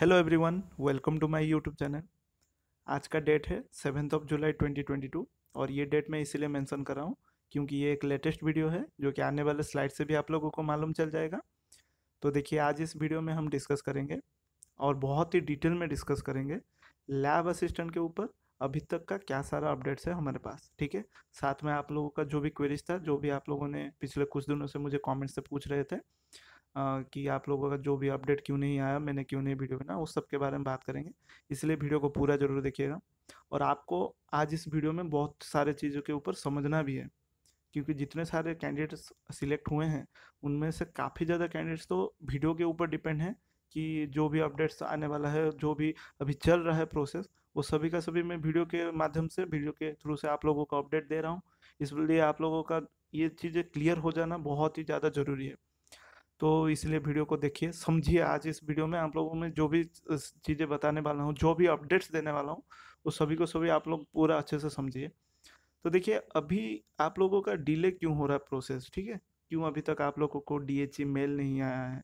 hello everyone welcome to my YouTube channel आज का date है सेवेंथ ऑफ जुलाई 2022 और ये डेट मैं इसीलिए मेंशन कर रहा हूँ क्योंकि ये एक लेटेस्ट वीडियो है जो कि आने वाले स्लाइड से भी आप लोगों को मालूम चल जाएगा तो देखिए आज इस वीडियो में हम डिस्कस करेंगे और बहुत ही डिटेल में डिस्कस करेंगे लैब असिस्टेंट के ऊपर अभी तक का क्या सारा अपडेट्स है हमारे पास ठीक है साथ में आप लोगों का जो भी क्वेरीज था जो भी आप लोगों ने पिछले कुछ दिनों से मुझे कॉमेंट्स से पूछ रहे थे कि आप लोगों का जो भी अपडेट क्यों नहीं आया मैंने क्यों नहीं वीडियो बनाया उस सब के बारे में बात करेंगे इसलिए वीडियो को पूरा ज़रूर देखिएगा और आपको आज इस वीडियो में बहुत सारे चीज़ों के ऊपर समझना भी है क्योंकि जितने सारे कैंडिडेट्स सिलेक्ट हुए हैं उनमें से काफ़ी ज़्यादा कैंडिडेट्स तो वीडियो के ऊपर डिपेंड है कि जो भी अपडेट्स आने वाला है जो भी अभी चल रहा है प्रोसेस वो सभी का सभी मैं वीडियो के माध्यम से वीडियो के थ्रू से आप लोगों को अपडेट दे रहा हूँ इसलिए आप लोगों का ये चीज़ें क्लियर हो जाना बहुत ही ज़्यादा ज़रूरी है तो इसलिए वीडियो को देखिए समझिए आज इस वीडियो में आप लोगों में जो भी चीज़ें बताने वाला हूँ जो भी अपडेट्स देने वाला हूँ वो सभी को सभी आप लोग पूरा अच्छे से समझिए तो देखिए अभी आप लोगों का डिले क्यों हो रहा है प्रोसेस ठीक है क्यों अभी तक आप लोगों को डी मेल e नहीं आया है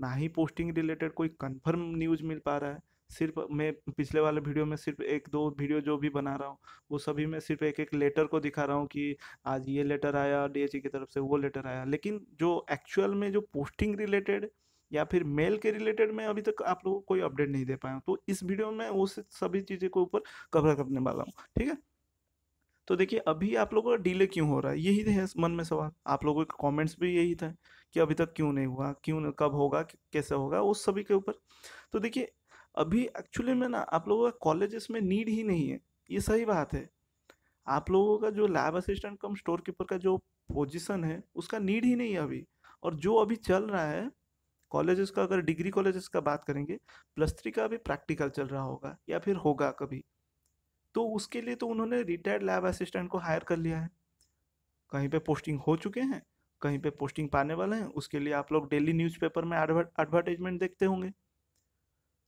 ना ही पोस्टिंग रिलेटेड कोई कन्फर्म न्यूज़ मिल पा रहा है सिर्फ मैं पिछले वाले वीडियो में सिर्फ एक दो वीडियो जो भी बना रहा हूँ वो सभी में सिर्फ एक एक लेटर को दिखा रहा हूँ कि आज ये लेटर आया डी की तरफ से वो लेटर आया लेकिन जो एक्चुअल में जो पोस्टिंग रिलेटेड या फिर मेल के रिलेटेड मैं अभी तक आप लोगों को कोई अपडेट नहीं दे पाया हूँ तो इस वीडियो में उस सभी चीज़ें के ऊपर कवर करने वाला हूँ ठीक है तो देखिए अभी आप लोगों का डिले क्यों हो रहा है यही है मन में सवाल आप लोगों के कमेंट्स भी यही था कि अभी तक क्यों नहीं हुआ क्यों कब होगा कैसे होगा उस सभी के ऊपर तो देखिए अभी एक्चुअली में ना आप लोगों का कॉलेजेस में नीड ही नहीं है ये सही बात है आप लोगों का जो lab assistant cum store keeper का जो पोजीशन है उसका नीड ही नहीं है अभी और जो अभी चल रहा है कॉलेजेस का अगर डिग्री कॉलेजेस का बात करेंगे प्लस थ्री का अभी प्रैक्टिकल चल रहा होगा या फिर होगा कभी तो उसके लिए तो उन्होंने रिटायर्ड लैब असिस्टेंट को हायर कर लिया है कहीं पे पोस्टिंग हो चुके हैं कहीं पे पोस्टिंग पाने वाले हैं उसके लिए आप लोग डेली न्यूज़पेपर में एडवर्टाइजमेंट देखते होंगे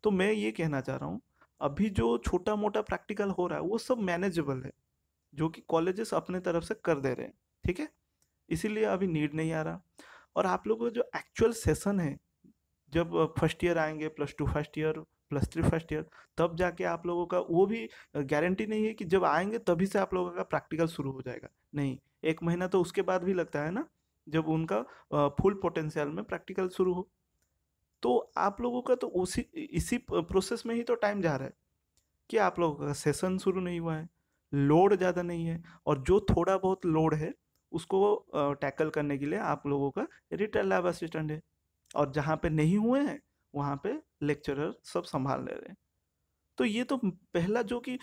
तो मैं ये कहना चाह रहा हूँ अभी जो छोटा मोटा प्रैक्टिकल हो रहा है वो सब मैनेजेबल है जो कि कॉलेजेस अपने तरफ से कर दे रहे हैं ठीक है इसीलिए अभी नीड नहीं आ रहा और आप लोगों का जो एक्चुअल सेशन है जब फर्स्ट ईयर आएंगे plus two first year plus three first year तब जाके आप लोगों का वो भी गारंटी नहीं है कि जब आएंगे तभी से आप लोगों का प्रैक्टिकल शुरू हो जाएगा नहीं एक महीना तो उसके बाद भी लगता है ना जब उनका फुल पोटेंशियल में प्रैक्टिकल शुरू हो तो आप लोगों का तो उसी इसी प्रोसेस में ही तो टाइम जा रहा है कि आप लोगों का सेशन शुरू नहीं हुआ है लोड ज़्यादा नहीं है और जो थोड़ा बहुत लोड है उसको टैकल करने के लिए आप लोगों का रिटर्न लैब असिस्टेंट है और जहाँ पे नहीं हुए हैं वहाँ पे लेक्चरर सब संभाल ले रहे हैं तो ये तो पहला जो कि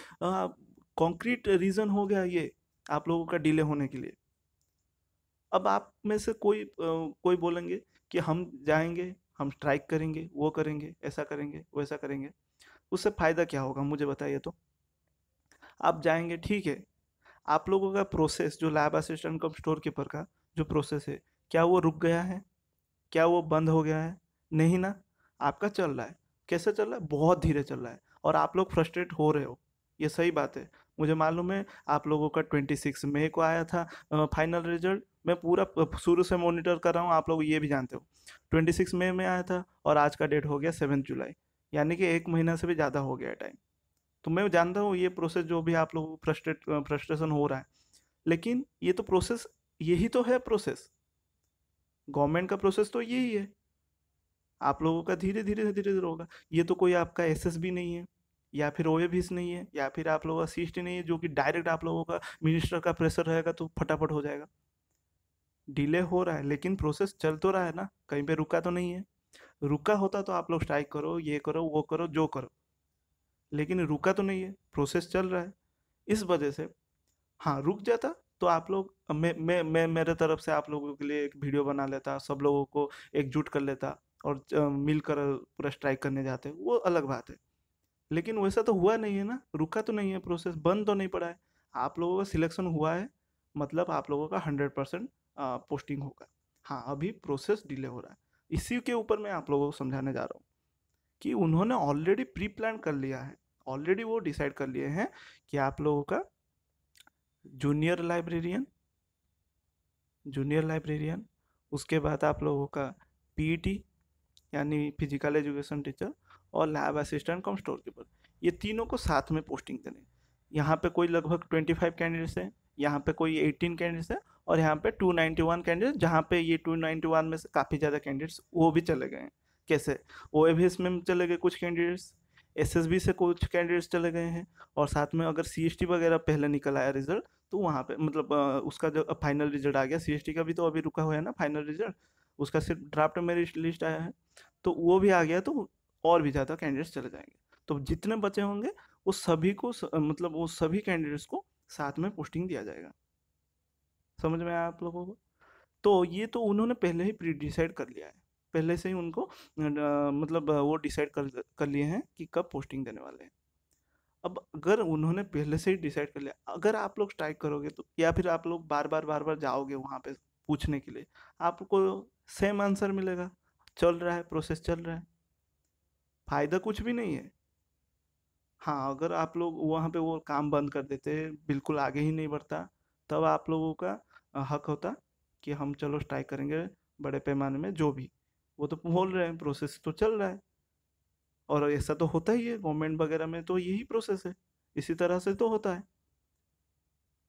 कॉन्क्रीट रीज़न हो गया ये आप लोगों का डिले होने के लिए अब आप में से कोई आ, कोई बोलेंगे कि हम जाएंगे हम स्ट्राइक करेंगे वो करेंगे ऐसा करेंगे वैसा करेंगे उससे फ़ायदा क्या होगा मुझे बताइए तो आप जाएंगे ठीक है आप लोगों का प्रोसेस जो lab assistant cum store keeper का जो प्रोसेस है क्या वो रुक गया है क्या वो बंद हो गया है नहीं ना आपका चल रहा है कैसे चल रहा है बहुत धीरे चल रहा है और आप लोग फ्रस्ट्रेट हो रहे हो ये सही बात है मुझे मालूम है आप लोगों का ट्वेंटी सिक्स मई को आया था फाइनल रिजल्ट मैं पूरा शुरू से मॉनिटर कर रहा हूँ आप लोग ये भी जानते हो ट्वेंटी सिक्स मई में आया था और आज का डेट हो गया सेवन जुलाई यानी कि एक महीना से भी ज़्यादा हो गया टाइम तो मैं जानता हूँ ये प्रोसेस जो भी आप लोगों को फ्रस्ट्रेट फ्रस्ट्रेशन हो रहा है लेकिन ये तो प्रोसेस यही तो है प्रोसेस गवर्नमेंट का प्रोसेस तो यही है आप लोगों का धीरे धीरे धीरे धीरे होगा ये तो कोई आपका एस नहीं है या फिर ओ नहीं है या फिर आप लोगों का सीस्ट नहीं है जो कि डायरेक्ट आप लोगों का मिनिस्टर का प्रेशर रहेगा तो फटाफट हो जाएगा डिले हो रहा है लेकिन प्रोसेस चल तो रहा है ना कहीं पे रुका तो नहीं है रुका होता तो आप लोग स्ट्राइक करो ये करो वो करो जो करो लेकिन रुका तो नहीं है प्रोसेस चल रहा है इस वजह से हाँ रुक जाता तो आप लोग मैं मैं मैं मेरे तरफ से आप लोगों के लिए एक वीडियो बना लेता सब लोगों को एकजुट कर लेता और मिलकर पूरा स्ट्राइक करने जाते वो अलग बात है लेकिन वैसा तो हुआ नहीं है ना रुका तो नहीं है प्रोसेस बंद तो नहीं पड़ा है आप लोगों का सिलेक्शन हुआ है मतलब आप लोगों का हंड्रेड परसेंट पोस्टिंग होगा हाँ अभी प्रोसेस डिले हो रहा है इसी के ऊपर मैं आप लोगों को समझाने जा रहा हूँ कि उन्होंने ऑलरेडी प्री प्लान कर लिया है ऑलरेडी वो डिसाइड कर लिए हैं कि आप लोगों का जूनियर लाइब्रेरियन जूनियर लाइब्रेरियन उसके बाद आप लोगों का पीईटी e यानी फिजिकल एजुकेशन टीचर और lab assistant cum store keeper ये तीनों को साथ में पोस्टिंग देने यहाँ पे कोई लगभग ट्वेंटी फाइव कैंडिडेट्स हैं यहाँ पे कोई एटीन कैंडिडेट्स हैं और यहाँ पे टू नाइन्टी वन कैंडिडेट जहाँ पे ये टू नाइन्टी वन में से काफ़ी ज़्यादा कैंडिडेट्स वो भी चले गए हैं कैसे ओ में चले गए कुछ कैंडिडेट्स एस एस बी से कुछ कैंडिडेट्स चले गए हैं और साथ में अगर सी एस टी वगैरह पहले निकल आया रिजल्ट तो वहाँ पे मतलब उसका जो फाइनल रिजल्ट आ गया सी एस टी का भी तो अभी रुका हुआ है ना फाइनल रिजल्ट उसका सिर्फ ड्राफ्ट में लिस्ट आया है तो वो भी आ गया तो और भी ज़्यादा कैंडिडेट्स चले जाएंगे तो जितने बचे होंगे वो सभी को मतलब वो सभी कैंडिडेट्स को साथ में पोस्टिंग दिया जाएगा समझ में आया आप लोगों को तो ये तो उन्होंने पहले ही प्री डिसाइड कर लिया है पहले से ही उनको मतलब वो डिसाइड कर कर लिए हैं कि कब पोस्टिंग देने वाले हैं अब अगर उन्होंने पहले से ही डिसाइड कर लिया अगर आप लोग स्ट्राइक करोगे तो या फिर आप लोग बार बार बार बार जाओगे वहाँ पे पूछने के लिए आपको सेम आंसर मिलेगा चल रहा है प्रोसेस चल रहा है फ़ायदा कुछ भी नहीं है हाँ अगर आप लोग वहाँ पे वो काम बंद कर देते बिल्कुल आगे ही नहीं बढ़ता तब आप लोगों का हक होता कि हम चलो स्ट्राइक करेंगे बड़े पैमाने में जो भी वो तो बोल रहे हैं प्रोसेस तो चल रहा है और ऐसा तो होता ही है गवर्नमेंट वगैरह में तो यही प्रोसेस है इसी तरह से तो होता है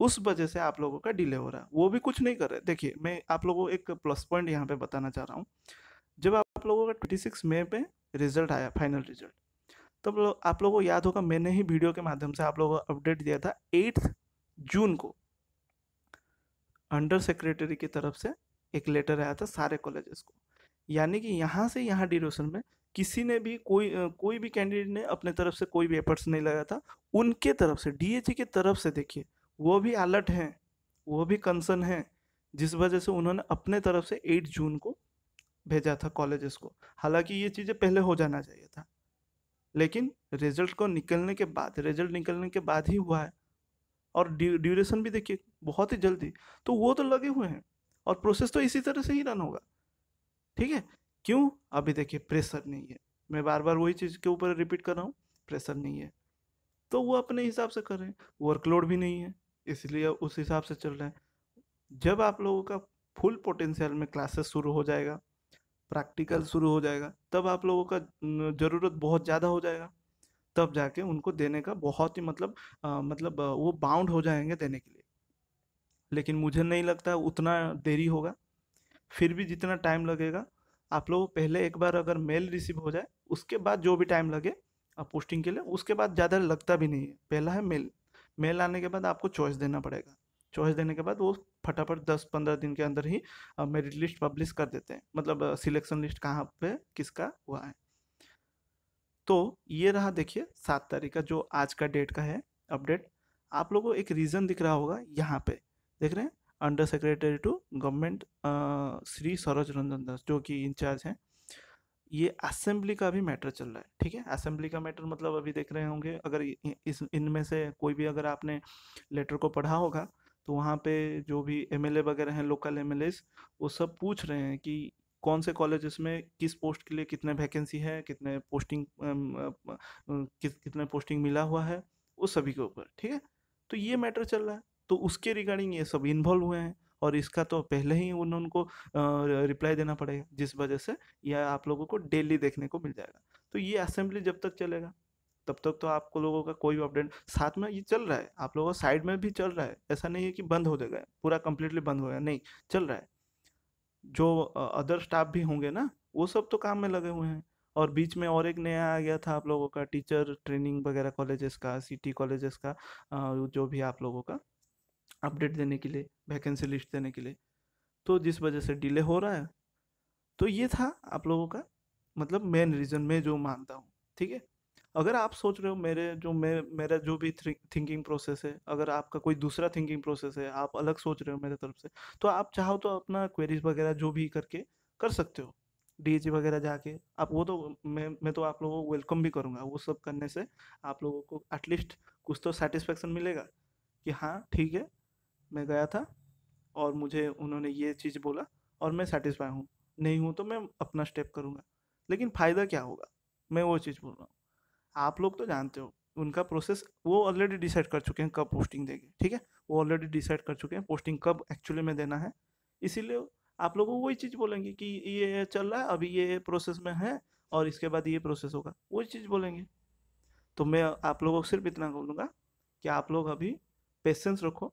उस वजह से आप लोगों का डिले हो रहा है वो भी कुछ नहीं कर रहे देखिए मैं आप लोगों को एक प्लस पॉइंट यहाँ पे बताना चाह रहा हूँ जब आप लोगों का ट्वेंटी सिक्स मे पे रिजल्ट आया फाइनल रिजल्ट तो लो, आप लोगों को याद होगा मैंने ही वीडियो के माध्यम से आप लोगों को अपडेट दिया था एट जून को अंडर सेक्रेटरी की तरफ से एक लेटर आया था सारे कॉलेजेस को यानी कि यहाँ से यहाँ ड्यूरेशन में किसी ने भी कोई कोई भी कैंडिडेट ने अपने तरफ से कोई भी एफर्ट्स नहीं लगाया था उनके तरफ से डी की तरफ से देखिए वो भी अलर्ट हैं वो भी कंसर्न हैं जिस वजह से उन्होंने अपने तरफ से 8 जून को भेजा था कॉलेजेस को हालांकि ये चीज़ें पहले हो जाना चाहिए था लेकिन रिजल्ट को निकलने के बाद रिजल्ट निकलने के बाद ही हुआ है और ड्यूरेशन भी देखिए बहुत ही जल्दी तो वो तो लगे हुए हैं और प्रोसेस तो इसी तरह से ही रन होगा ठीक है क्यों अभी देखिए प्रेशर नहीं है मैं बार बार वही चीज़ के ऊपर रिपीट कर रहा हूँ प्रेशर नहीं है तो वो अपने हिसाब से कर रहे हैं वर्कलोड भी नहीं है इसलिए उस हिसाब से चल रहे हैं जब आप लोगों का फुल पोटेंशियल में क्लासेस शुरू हो जाएगा प्रैक्टिकल शुरू हो जाएगा तब आप लोगों का ज़रूरत बहुत ज़्यादा हो जाएगा तब जाके उनको देने का बहुत ही मतलब आ, मतलब वो बाउंड हो जाएंगे देने के लिए लेकिन मुझे नहीं लगता उतना देरी होगा फिर भी जितना टाइम लगेगा आप लोग पहले एक बार अगर मेल रिसीव हो जाए उसके बाद जो भी टाइम लगे पोस्टिंग के लिए उसके बाद ज़्यादा लगता भी नहीं है पहला है मेल मेल आने के बाद आपको चॉइस देना पड़ेगा चॉइस देने के बाद वो फटाफट दस पंद्रह दिन के अंदर ही मेरिट लिस्ट पब्लिश कर देते हैं मतलब सिलेक्शन लिस्ट कहाँ पे किसका हुआ है तो ये रहा देखिए सात तारीख का जो आज का डेट का है अपडेट आप लोगों को एक रीज़न दिख रहा होगा यहाँ पे देख रहे हैं under secretary to government Shri Saroj Ranjan Das जो कि इंचार्ज हैं ये असेंबली का भी मैटर चल रहा है ठीक है असेंबली का मैटर मतलब अभी देख रहे होंगे अगर इस इनमें से कोई भी अगर आपने लेटर को पढ़ा होगा तो वहाँ पे जो भी एम वगैरह हैं लोकल एम वो सब पूछ रहे हैं कि कौन से कॉलेज में किस पोस्ट के लिए कितने वैकेंसी है कितने पोस्टिंग किस कितने पोस्टिंग मिला हुआ है वो सभी के ऊपर ठीक है तो ये मैटर चल रहा है तो उसके रिगार्डिंग ये सब इन्वॉल्व हुए हैं और इसका तो पहले ही उन्होंने उनको रिप्लाई देना पड़ेगा जिस वजह से यह आप लोगों को डेली देखने को मिल जाएगा तो ये असेंबली जब तक चलेगा तब तक तो आपको लोगों का कोई भी अपडेट साथ में ये चल रहा है आप लोगों साइड में भी चल रहा है ऐसा नहीं है कि बंद हो जाएगा तो पूरा कम्प्लीटली बंद हो गया नहीं चल रहा है जो अदर स्टाफ भी होंगे ना वो सब तो काम में लगे हुए हैं और बीच में और एक नया आ गया था आप लोगों का टीचर ट्रेनिंग वगैरह कॉलेजेस का सिटी कॉलेजेस का जो भी आप लोगों का अपडेट देने के लिए वैकेंसी लिस्ट देने के लिए तो जिस वजह से डिले हो रहा है तो ये था आप लोगों का मतलब मेन रीज़न मैं जो मानता हूँ ठीक है अगर आप सोच रहे हो मेरे जो मैं मेरा जो भी थिंकिंग प्रोसेस है अगर आपका कोई दूसरा थिंकिंग प्रोसेस है आप अलग सोच रहे हो मेरे तरफ से तो आप चाहो तो अपना क्वेरीज वगैरह जो भी करके कर सकते हो डी वगैरह जाके आप वो तो मैं मैं तो आप लोगों को वेलकम भी करूँगा वो सब करने से आप लोगों को एटलीस्ट कुछ तो सेटिस्फेक्शन मिलेगा कि हाँ ठीक है मैं गया था और मुझे उन्होंने ये चीज़ बोला और मैं सेटिस्फाई हूँ नहीं हूँ तो मैं अपना स्टेप करूँगा लेकिन फ़ायदा क्या होगा मैं वो चीज़ बोल रहा हूँ आप लोग तो जानते हो उनका प्रोसेस वो ऑलरेडी डिसाइड कर चुके हैं कब पोस्टिंग देंगे ठीक है वो ऑलरेडी डिसाइड कर चुके हैं पोस्टिंग कब एक्चुअली में देना है इसीलिए आप लोगों को वही चीज़ बोलेंगे कि ये चल रहा है अभी ये प्रोसेस में है और इसके बाद ये प्रोसेस होगा वही चीज़ बोलेंगे तो मैं आप लोगों को सिर्फ इतना बोलूँगा कि आप लोग अभी पेशेंस रखो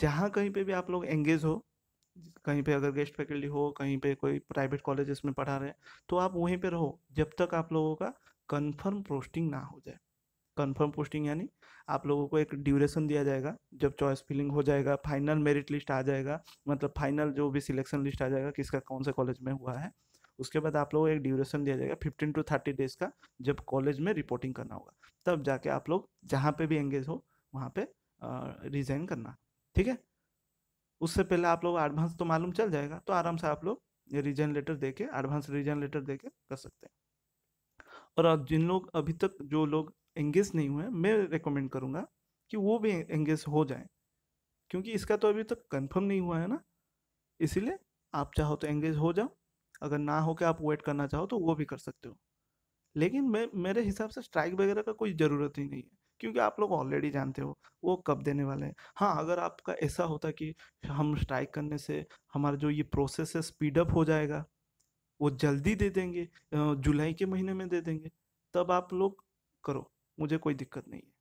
जहाँ कहीं पे भी आप लोग एंगेज हो कहीं पे अगर गेस्ट फैकल्टी हो कहीं पे कोई प्राइवेट कॉलेजेस में पढ़ा रहे हैं तो आप वहीं पे रहो जब तक आप लोगों का कन्फर्म पोस्टिंग ना हो जाए कन्फर्म पोस्टिंग यानी आप लोगों को एक ड्यूरेशन दिया जाएगा जब चॉइस फिलिंग हो जाएगा फाइनल मेरिट लिस्ट आ जाएगा मतलब फाइनल जो भी सिलेक्शन लिस्ट आ जाएगा किसका कौन से कॉलेज में हुआ है उसके बाद आप लोगों को एक ड्यूरेशन दिया जाएगा फिफ्टीन टू थर्टी डेज का जब कॉलेज में रिपोर्टिंग करना होगा तब जाके आप लोग जहाँ पे भी एंगेज हो वहाँ पे रिजाइन करना ठीक है उससे पहले आप लोग एडवांस तो मालूम चल जाएगा तो आराम से आप लोग रिजाइन लेटर दे के एडवांस रिजाइन लेटर दे के कर सकते हैं और आप जिन लोग अभी तक जो लोग एंगेज नहीं हुए हैं मैं रिकमेंड करूँगा कि वो भी एंगेज हो जाएं क्योंकि इसका तो अभी तक कंफर्म नहीं हुआ है ना इसीलिए आप चाहो तो एंगेज हो जाओ अगर ना हो के आप वेट करना चाहो तो वो भी कर सकते हो लेकिन मैं मेरे हिसाब से स्ट्राइक वगैरह का कोई ज़रूरत ही नहीं है क्योंकि आप लोग ऑलरेडी जानते हो वो कब देने वाले हैं हाँ अगर आपका ऐसा होता कि हम स्ट्राइक करने से हमारा जो ये प्रोसेस है स्पीडअप हो जाएगा वो जल्दी दे देंगे जुलाई के महीने में दे देंगे तब आप लोग करो मुझे कोई दिक्कत नहीं है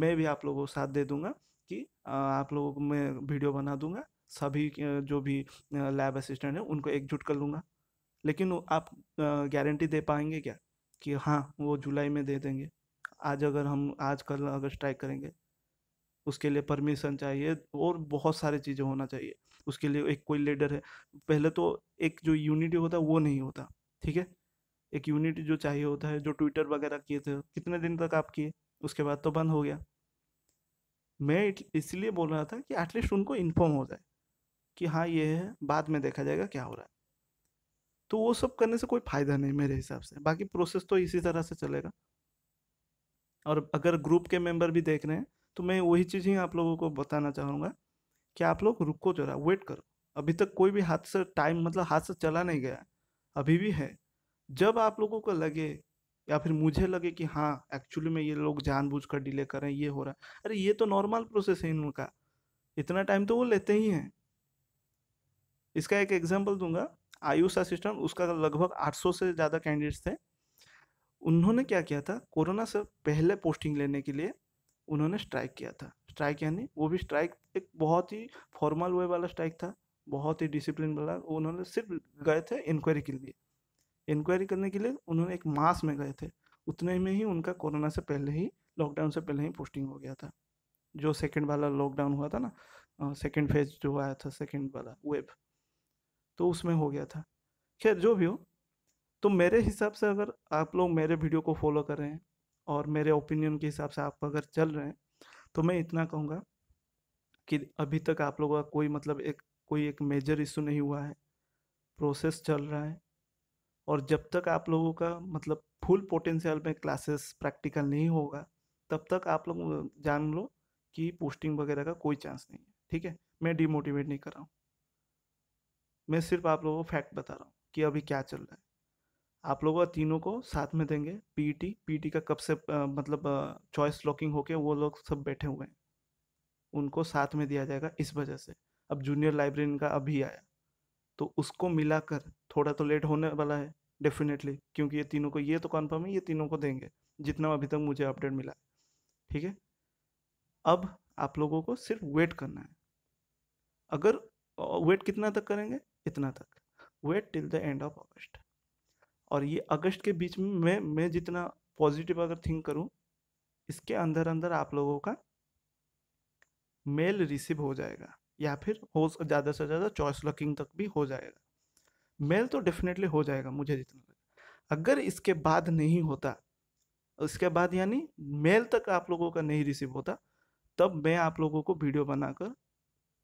मैं भी आप लोगों को साथ दे दूंगा कि आप लोगों को मैं वीडियो बना दूंगा सभी जो भी लैब असिस्टेंट है उनको एकजुट कर लूँगा लेकिन आप गारंटी दे पाएंगे क्या कि हाँ वो जुलाई में दे देंगे आज अगर हम आज कल अगर स्ट्राइक करेंगे उसके लिए परमिशन चाहिए और बहुत सारी चीज़ें होना चाहिए उसके लिए एक कोई लीडर है पहले तो एक जो यूनिटी होता है वो नहीं होता ठीक है एक यूनिट जो चाहिए होता है जो ट्विटर वगैरह किए थे कितने दिन तक आप किए उसके बाद तो बंद हो गया मैं इसलिए बोल रहा था कि एटलीस्ट उनको इन्फॉर्म हो जाए कि हाँ ये है बाद में देखा जाएगा क्या हो रहा है तो वो सब करने से कोई फ़ायदा नहीं मेरे हिसाब से बाकी प्रोसेस तो इसी तरह से चलेगा और अगर ग्रुप के मेंबर भी देख रहे हैं तो मैं वही चीज़ ही आप लोगों को बताना चाहूँगा कि आप लोग रुको जरा वेट करो अभी तक कोई भी हाथ से टाइम मतलब हाथ से चला नहीं गया अभी भी है जब आप लोगों को लगे या फिर मुझे लगे कि हाँ एक्चुअली में ये लोग जानबूझकर डिले कर रहे हैं ये हो रहा है अरे ये तो नॉर्मल प्रोसेस है इनका इतना टाइम तो वो लेते ही हैं इसका एक एग्जाम्पल दूंगा आयुष असिस्टेंट उसका लगभग 800 से ज़्यादा कैंडिडेट्स थे उन्होंने क्या किया था कोरोना से पहले पोस्टिंग लेने के लिए उन्होंने स्ट्राइक किया था स्ट्राइक यानी वो भी स्ट्राइक एक बहुत ही फॉर्मल वे वाला स्ट्राइक था बहुत ही डिसिप्लिन वाला उन्होंने सिर्फ गए थे इंक्वायरी के लिए इंक्वायरी करने के लिए उन्होंने एक मास में गए थे उतने में ही उनका कोरोना से पहले ही लॉकडाउन से पहले ही पोस्टिंग हो गया था जो सेकेंड वाला लॉकडाउन हुआ था ना सेकेंड फेज जो आया था सेकेंड वाला वेब तो उसमें हो गया था खैर जो भी हो तो मेरे हिसाब से अगर आप लोग मेरे वीडियो को फॉलो कर रहे हैं और मेरे ओपिनियन के हिसाब से आप अगर चल रहे हैं तो मैं इतना कहूँगा कि अभी तक आप लोगों का कोई मतलब एक कोई एक मेजर इशू नहीं हुआ है प्रोसेस चल रहा है और जब तक आप लोगों का मतलब फुल पोटेंशियल में क्लासेस प्रैक्टिकल नहीं होगा तब तक आप लोग जान लो कि पोस्टिंग वगैरह का कोई चांस नहीं है ठीक है मैं डिमोटिवेट नहीं कर रहा हूँ मैं सिर्फ आप लोगों को फैक्ट बता रहा हूँ कि अभी क्या चल रहा है आप लोग तीनों को साथ में देंगे पीटी पीटी का कब से आ, मतलब चॉइस लॉकिंग होके वो लोग सब बैठे हुए हैं उनको साथ में दिया जाएगा इस वजह से अब जूनियर लाइब्रेरियन का अभी आया तो उसको मिलाकर थोड़ा तो लेट होने वाला है डेफिनेटली क्योंकि ये तीनों को ये तो कन्फर्म है ये तीनों को देंगे जितना अभी तक मुझे अपडेट मिला है ठीक है अब आप लोगों को सिर्फ वेट करना है अगर वेट कितना तक करेंगे इतना तक wait till the end of August और ये अगस्त के बीच में मैं मैं जितना पॉजिटिव अगर थिंक करूँ इसके अंदर अंदर आप लोगों का मेल रिसीव हो जाएगा या फिर हो ज़्यादा से ज़्यादा चॉइस लॉकिंग तक भी हो जाएगा मेल तो डेफिनेटली हो जाएगा मुझे जितना अगर इसके बाद नहीं होता इसके बाद यानी मेल तक आप लोगों का नहीं रिसीव होता तब मैं आप लोगों को वीडियो बनाकर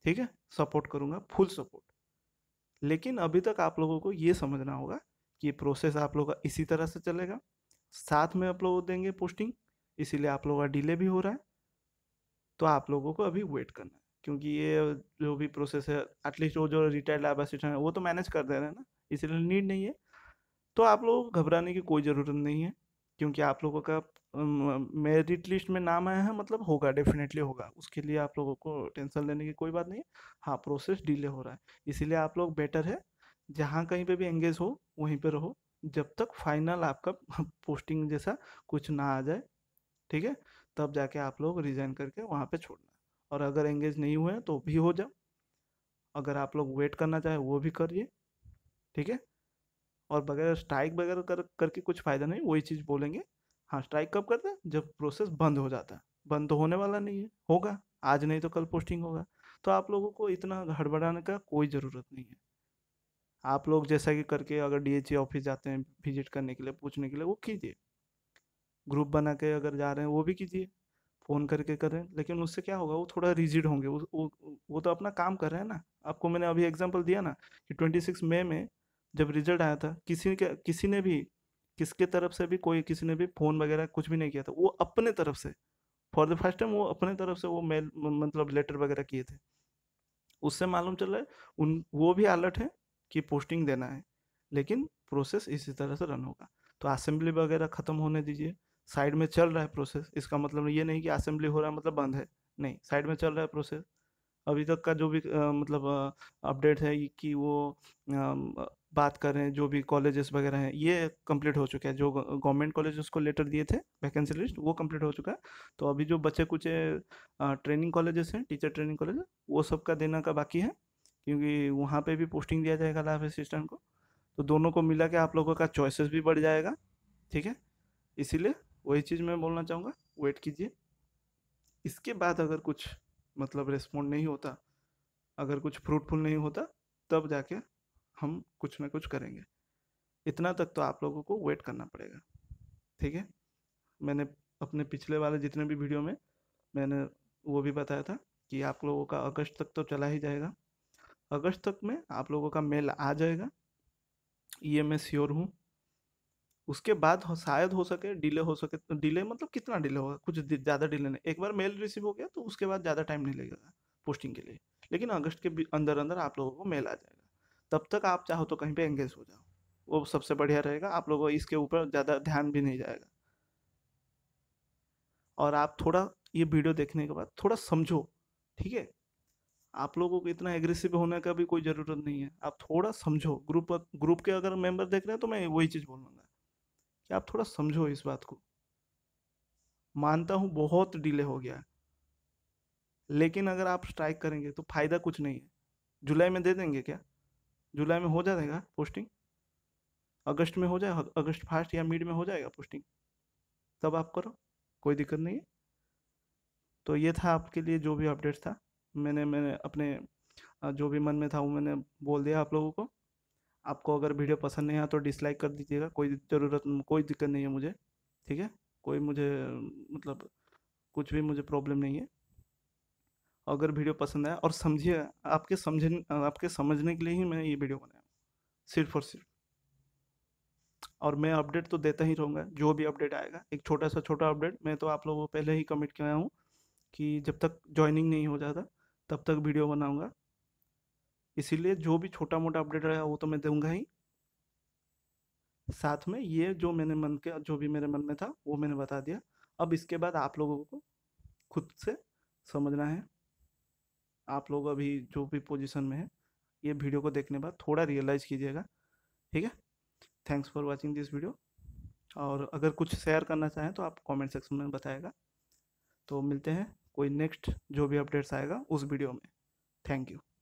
ठीक है सपोर्ट करूँगा फुल सपोर्ट लेकिन अभी तक आप लोगों को ये समझना होगा कि प्रोसेस आप लोग का इसी तरह से चलेगा साथ में आप लोग देंगे पोस्टिंग इसीलिए आप लोगों का डिले भी हो रहा है तो आप लोगों को अभी वेट करना है क्योंकि ये जो भी प्रोसेस है एटलीस्ट वो जो रिटायर्ड लैब असिस्टेंट है वो तो मैनेज कर दे रहे हैं ना इसीलिए नीड नहीं है तो आप लोगों को घबराने की कोई ज़रूरत नहीं है क्योंकि आप लोगों का मेरिट लिस्ट में नाम आया है मतलब होगा डेफिनेटली होगा उसके लिए आप लोगों को टेंशन लेने की कोई बात नहीं है हाँ प्रोसेस डिले हो रहा है इसीलिए आप लोग बेटर है जहाँ कहीं पे भी एंगेज हो वहीं पे रहो जब तक फाइनल आपका पोस्टिंग जैसा कुछ ना आ जाए ठीक है तब जाके आप लोग रिजाइन करके वहाँ पे छोड़ना और अगर एंगेज नहीं हुए तो भी हो जाओ अगर आप लोग वेट करना चाहे वो भी करिए ठीक है और बगैर स्ट्राइक वगैरह कर करके कुछ फ़ायदा नहीं वही चीज़ बोलेंगे हाँ स्ट्राइक कब करते हैं जब प्रोसेस बंद हो जाता है बंद तो होने वाला नहीं है होगा आज नहीं तो कल पोस्टिंग होगा तो आप लोगों को इतना हड़बड़ाने का कोई ज़रूरत नहीं है आप लोग जैसा कि करके अगर डी ऑफिस e जाते हैं विजिट करने के लिए पूछने के लिए वो कीजिए ग्रुप बना के अगर जा रहे हैं वो भी कीजिए फ़ोन करके कर रहे हैं लेकिन उससे क्या होगा वो थोड़ा रिजिड होंगे वो वो वो तो अपना काम कर रहे हैं ना आपको मैंने अभी एग्जांपल दिया ना कि 26 मई में जब रिजल्ट आया था किसी के किसी ने भी किसके तरफ से भी कोई किसी ने भी फ़ोन वगैरह कुछ भी नहीं किया था वो अपने तरफ से फॉर द फर्स्ट टाइम वो अपने तरफ से वो मेल मतलब लेटर वगैरह किए थे उससे मालूम चल रहा है उन वो भी अलर्ट है कि पोस्टिंग देना है लेकिन प्रोसेस इसी तरह से रन होगा तो असेंबली वगैरह ख़त्म होने दीजिए साइड में चल रहा है प्रोसेस इसका मतलब ये नहीं कि असेंबली हो रहा है मतलब बंद है नहीं साइड में चल रहा है प्रोसेस अभी तक का जो भी आ, मतलब अपडेट है कि वो आ, बात कर रहे हैं जो भी कॉलेजेस वगैरह हैं ये कंप्लीट हो चुका है जो गवर्नमेंट कॉलेजेस को लेटर दिए थे वैकेंसी लिस्ट वो कंप्लीट हो चुका है तो अभी जो बच्चे कुछ ट्रेनिंग कॉलेजेस हैं टीचर ट्रेनिंग कॉलेज वो सब का देना का बाकी है क्योंकि वहाँ पे भी पोस्टिंग दिया जाएगा लाइफ असिस्टेंट को तो दोनों को मिला के आप लोगों का चॉइसेस भी बढ़ जाएगा ठीक है इसीलिए वही चीज़ मैं बोलना चाहूँगा वेट कीजिए इसके बाद अगर कुछ मतलब रेस्पॉन्ड नहीं होता अगर कुछ फ्रूटफुल नहीं होता तब जाके हम कुछ ना कुछ करेंगे इतना तक तो आप लोगों को वेट करना पड़ेगा ठीक है मैंने अपने पिछले वाले जितने भी वीडियो में मैंने वो भी बताया था कि आप लोगों का अगस्त तक तो चला ही जाएगा अगस्त तक में आप लोगों का मेल आ जाएगा ये मैं श्योर हूँ उसके बाद हो, शायद हो सके डिले हो सके तो डिले मतलब कितना डिले होगा कुछ ज़्यादा डिले नहीं एक बार मेल रिसीव हो गया तो उसके बाद ज़्यादा टाइम नहीं लगेगा पोस्टिंग के लिए लेकिन अगस्त के अंदर अंदर आप लोगों को मेल आ जाएगा तब तक आप चाहो तो कहीं पर एंगेज हो जाओ वो सबसे बढ़िया रहेगा आप लोगों इसके ऊपर ज़्यादा ध्यान भी नहीं जाएगा और आप थोड़ा ये वीडियो देखने के बाद थोड़ा समझो ठीक है आप लोगों को इतना एग्रेसिव होने का भी कोई ज़रूरत नहीं है आप थोड़ा समझो ग्रुप ग्रुप के अगर मेंबर देख रहे हैं तो मैं वही चीज़ बोलूँगा कि आप थोड़ा समझो इस बात को मानता हूँ बहुत डिले हो गया है लेकिन अगर आप स्ट्राइक करेंगे तो फ़ायदा कुछ नहीं है जुलाई में दे देंगे क्या जुलाई में हो जाएगा पोस्टिंग अगस्त में हो जाए अगस्त फास्ट या मिड में हो जाएगा पोस्टिंग तब आप करो कोई दिक्कत नहीं है तो ये था आपके लिए जो भी अपडेट था मैंने मैंने अपने जो भी मन में था वो मैंने बोल दिया आप लोगों को आपको अगर वीडियो पसंद नहीं आया तो डिसलाइक कर दीजिएगा कोई ज़रूरत कोई दिक्कत नहीं है मुझे ठीक है कोई मुझे मतलब कुछ भी मुझे प्रॉब्लम नहीं है अगर वीडियो पसंद आया और समझिए आपके समझ आपके समझने के लिए ही मैंने ये वीडियो बनाया सिर्फ और सिर्फ और मैं अपडेट तो देता ही रहूँगा जो भी अपडेट आएगा एक छोटा सा छोटा अपडेट मैं तो आप लोगों को पहले ही कमिट किया हूँ कि जब तक ज्वाइनिंग नहीं हो जाता तब तक वीडियो बनाऊंगा इसीलिए जो भी छोटा मोटा अपडेट रहेगा वो तो मैं दूंगा ही साथ में ये जो मैंने मन के जो भी मेरे मन में था वो मैंने बता दिया अब इसके बाद आप लोगों को खुद से समझना है आप लोग अभी जो भी पोजीशन में है ये वीडियो को देखने बाद थोड़ा रियलाइज़ कीजिएगा ठीक है thanks for watching this video और अगर कुछ शेयर करना चाहें तो आप कमेंट सेक्शन में बताएगा तो मिलते हैं कोई नेक्स्ट जो भी अपडेट्स आएगा उस वीडियो में थैंक यू